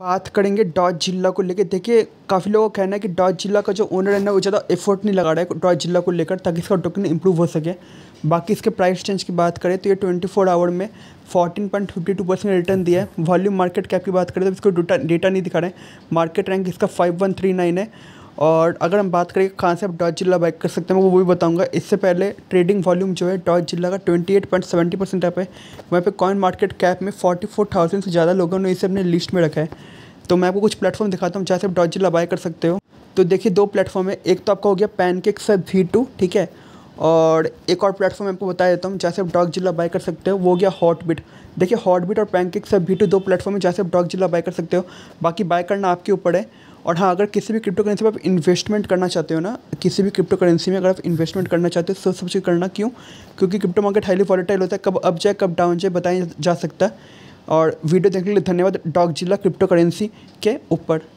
बात करेंगे डॉज जिला को लेकर देखिए काफ़ी लोगों का कहना है कि डॉज जिला का जो ओनर है ना वो ज़्यादा एफर्ट नहीं लगा रहा है डॉज जिला को लेकर ताकि इसका टोकन इंप्रूव हो सके बाकी इसके प्राइस चेंज की बात करें तो ये 24 आवर में 14.52 परसेंट रिटर्न दिया है वॉल्यूम मार्केट कैप की बात करें तो इसको डेटा डेटा नहीं दिखा रहे हैं मार्केट रैंक इसका फाइव है और अगर हम बात करें कहाँ से आप डॉज जिला बाइक कर सकते हैं वो भी बताऊंगा इससे पहले ट्रेडिंग वॉल्यूम जो है डॉज जिला का 28.70 परसेंट आप है वहाँ पे कॉइन मार्केट कैप में 44,000 से ज़्यादा लोगों ने इसे अपने लिस्ट में रखा है तो मैं आपको कुछ प्लेटफॉर्म दिखाता हूँ जहाँ से आप डॉज जिला बाय कर सकते हो तो देखिए दो प्लेटफॉर्म है एक तो आपका हो गया पैनकेक से वी टू ठीक है और एक और प्लेटफॉर्म आपको बता देता हूँ जहाँ से आप डॉग जिला बाय कर सकते हो वो गया गया हॉटबिट देखिए हॉटबिट और पैनकेक सब भी टू दो प्लेटफॉर्म है जहाँ से आप डॉग जिला बाय कर सकते हो बाकी बाय करना आपके ऊपर है और हाँ अगर किसी भी क्रिप्टो करेंसी में आप इन्वेस्टमेंट करना चाहते हो ना किसी भी क्रिप्टो करेंसी में अगर आप इन्वेस्टमेंट करना चाहते हो तो सब चीज़ करना क्यों क्योंकि क्रिप्टो मार्केट हाईली वॉलेटाइल होता है कब अप जाए कब डाउन जाए बताया जा सकता है और वीडियो देखने के लिए धन्यवाद डॉक जिला क्रिप्टो करेंसी के ऊपर